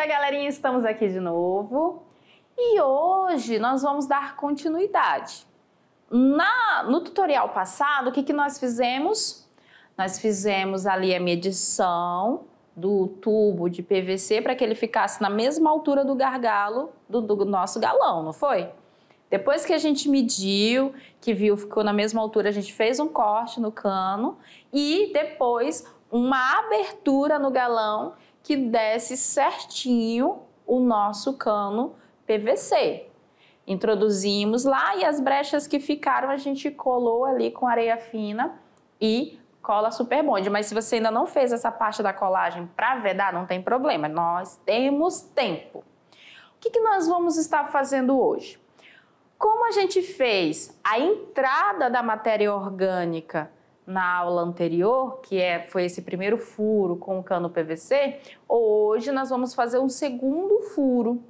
Eita, galerinha, estamos aqui de novo. E hoje nós vamos dar continuidade. Na, no tutorial passado, o que, que nós fizemos? Nós fizemos ali a medição do tubo de PVC para que ele ficasse na mesma altura do gargalo do, do nosso galão, não foi? Depois que a gente mediu, que viu, ficou na mesma altura, a gente fez um corte no cano e depois uma abertura no galão que desse certinho o nosso cano PVC. Introduzimos lá e as brechas que ficaram a gente colou ali com areia fina e cola super bonde. Mas se você ainda não fez essa parte da colagem para vedar, não tem problema, nós temos tempo. O que, que nós vamos estar fazendo hoje? Como a gente fez a entrada da matéria orgânica na aula anterior, que é, foi esse primeiro furo com o cano PVC, hoje nós vamos fazer um segundo furo.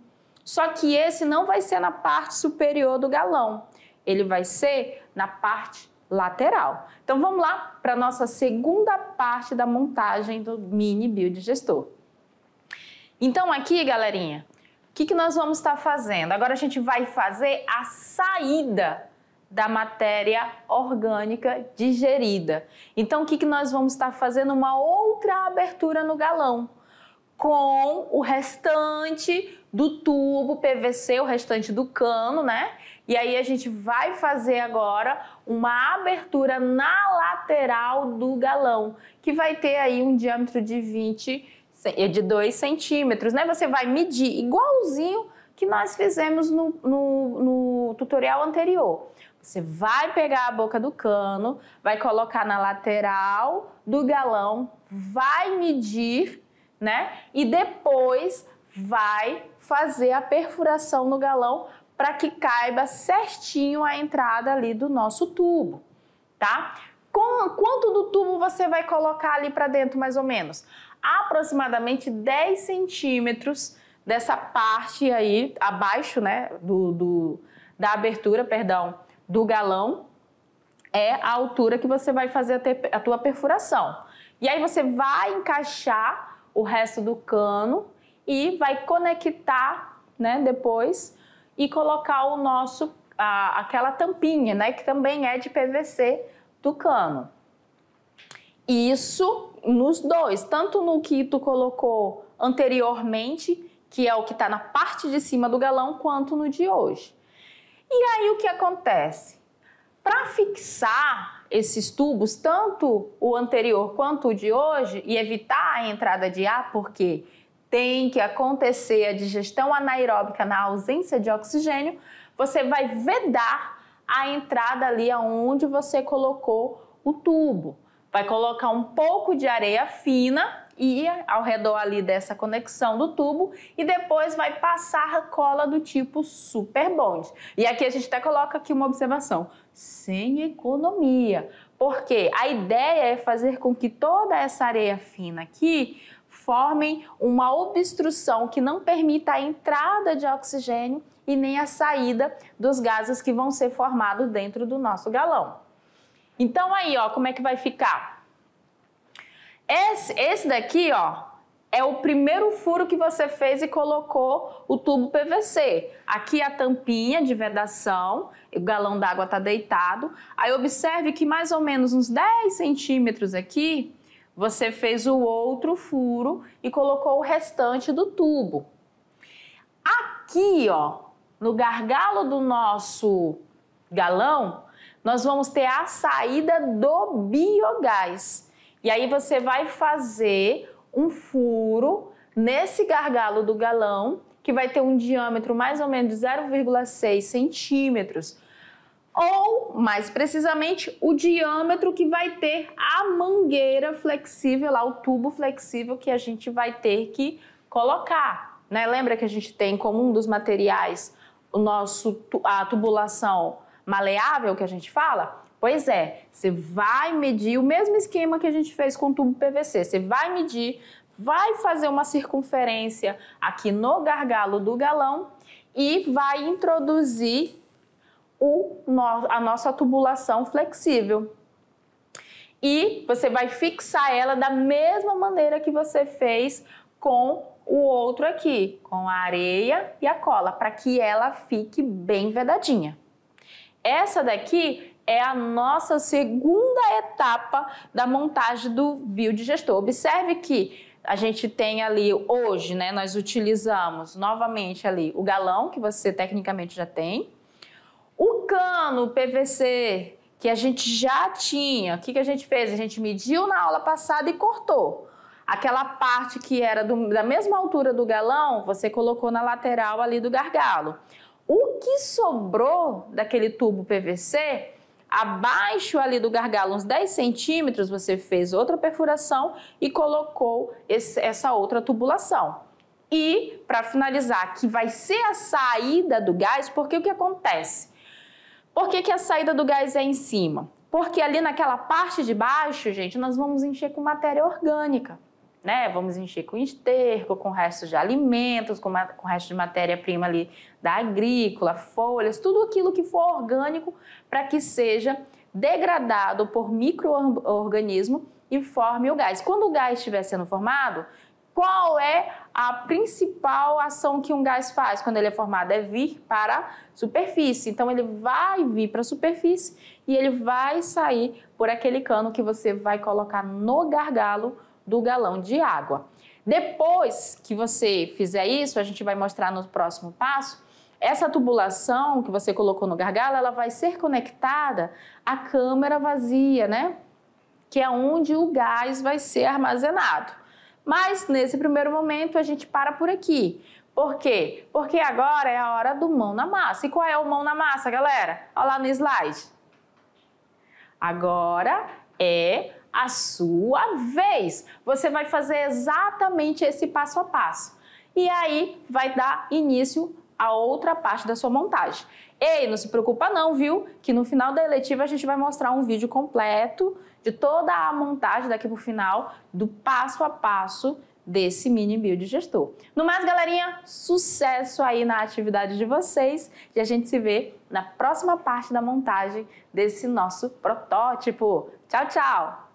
Só que esse não vai ser na parte superior do galão, ele vai ser na parte lateral. Então vamos lá para a nossa segunda parte da montagem do mini biodigestor. Então aqui, galerinha, o que, que nós vamos estar tá fazendo? Agora a gente vai fazer a saída da matéria orgânica digerida. Então, o que, que nós vamos estar fazendo? Uma outra abertura no galão com o restante do tubo PVC, o restante do cano, né? E aí a gente vai fazer agora uma abertura na lateral do galão, que vai ter aí um diâmetro de 20, eh, de 2 centímetros, né? Você vai medir igualzinho que nós fizemos no, no, no tutorial anterior. Você vai pegar a boca do cano, vai colocar na lateral do galão, vai medir, né? E depois vai fazer a perfuração no galão para que caiba certinho a entrada ali do nosso tubo, tá? Com, quanto do tubo você vai colocar ali para dentro, mais ou menos? Aproximadamente 10 centímetros dessa parte aí, abaixo, né, do, do da abertura, perdão, do galão é a altura que você vai fazer a, ter, a tua perfuração. E aí você vai encaixar o resto do cano e vai conectar, né, depois e colocar o nosso a, aquela tampinha, né, que também é de PVC do cano. Isso nos dois, tanto no que tu colocou anteriormente, que é o que está na parte de cima do galão, quanto no de hoje. E aí o que acontece? Para fixar esses tubos, tanto o anterior quanto o de hoje, e evitar a entrada de ar, porque tem que acontecer a digestão anaeróbica na ausência de oxigênio, você vai vedar a entrada ali aonde você colocou o tubo. Vai colocar um pouco de areia fina ir ao redor ali dessa conexão do tubo e depois vai passar cola do tipo super bond. E aqui a gente até coloca aqui uma observação, sem economia, porque a ideia é fazer com que toda essa areia fina aqui formem uma obstrução que não permita a entrada de oxigênio e nem a saída dos gases que vão ser formados dentro do nosso galão. Então aí, ó, como é que vai ficar? Esse, esse daqui, ó, é o primeiro furo que você fez e colocou o tubo PVC. Aqui a tampinha de vedação, o galão d'água tá deitado. Aí observe que mais ou menos uns 10 centímetros aqui, você fez o outro furo e colocou o restante do tubo. Aqui, ó, no gargalo do nosso galão, nós vamos ter a saída do biogás. E aí você vai fazer um furo nesse gargalo do galão, que vai ter um diâmetro mais ou menos de 0,6 centímetros, ou mais precisamente o diâmetro que vai ter a mangueira flexível, lá, o tubo flexível que a gente vai ter que colocar. Né? Lembra que a gente tem como um dos materiais o nosso, a tubulação maleável que a gente fala? Pois é, você vai medir o mesmo esquema que a gente fez com o tubo PVC. Você vai medir, vai fazer uma circunferência aqui no gargalo do galão e vai introduzir o, a nossa tubulação flexível. E você vai fixar ela da mesma maneira que você fez com o outro aqui, com a areia e a cola, para que ela fique bem vedadinha. Essa daqui é a nossa segunda etapa da montagem do biodigestor. Observe que a gente tem ali hoje, né, nós utilizamos novamente ali o galão que você tecnicamente já tem, o cano PVC que a gente já tinha. O que, que a gente fez? A gente mediu na aula passada e cortou. Aquela parte que era do, da mesma altura do galão, você colocou na lateral ali do gargalo. O que sobrou daquele tubo PVC, abaixo ali do gargalo, uns 10 centímetros, você fez outra perfuração e colocou esse, essa outra tubulação. E, para finalizar, que vai ser a saída do gás, porque o que acontece? Por que, que a saída do gás é em cima? Porque ali naquela parte de baixo, gente, nós vamos encher com matéria orgânica. Né? Vamos encher com esterco, com restos de alimentos, com, com restos de matéria-prima ali da agrícola, folhas, tudo aquilo que for orgânico para que seja degradado por microorganismo e forme o gás. Quando o gás estiver sendo formado, qual é a principal ação que um gás faz quando ele é formado? É vir para a superfície. Então, ele vai vir para a superfície e ele vai sair por aquele cano que você vai colocar no gargalo do galão de água. Depois que você fizer isso, a gente vai mostrar no próximo passo, essa tubulação que você colocou no gargalo, ela vai ser conectada à câmara vazia, né? Que é onde o gás vai ser armazenado. Mas nesse primeiro momento a gente para por aqui. Por quê? Porque agora é a hora do mão na massa. E qual é o mão na massa, galera? Olha lá no slide. Agora é a sua vez. Você vai fazer exatamente esse passo a passo. E aí vai dar início à outra parte da sua montagem. Ei, não se preocupa não, viu? Que no final da eletiva a gente vai mostrar um vídeo completo de toda a montagem daqui para o final, do passo a passo desse mini build gestor. No mais, galerinha, sucesso aí na atividade de vocês e a gente se vê na próxima parte da montagem desse nosso protótipo. Tchau, tchau!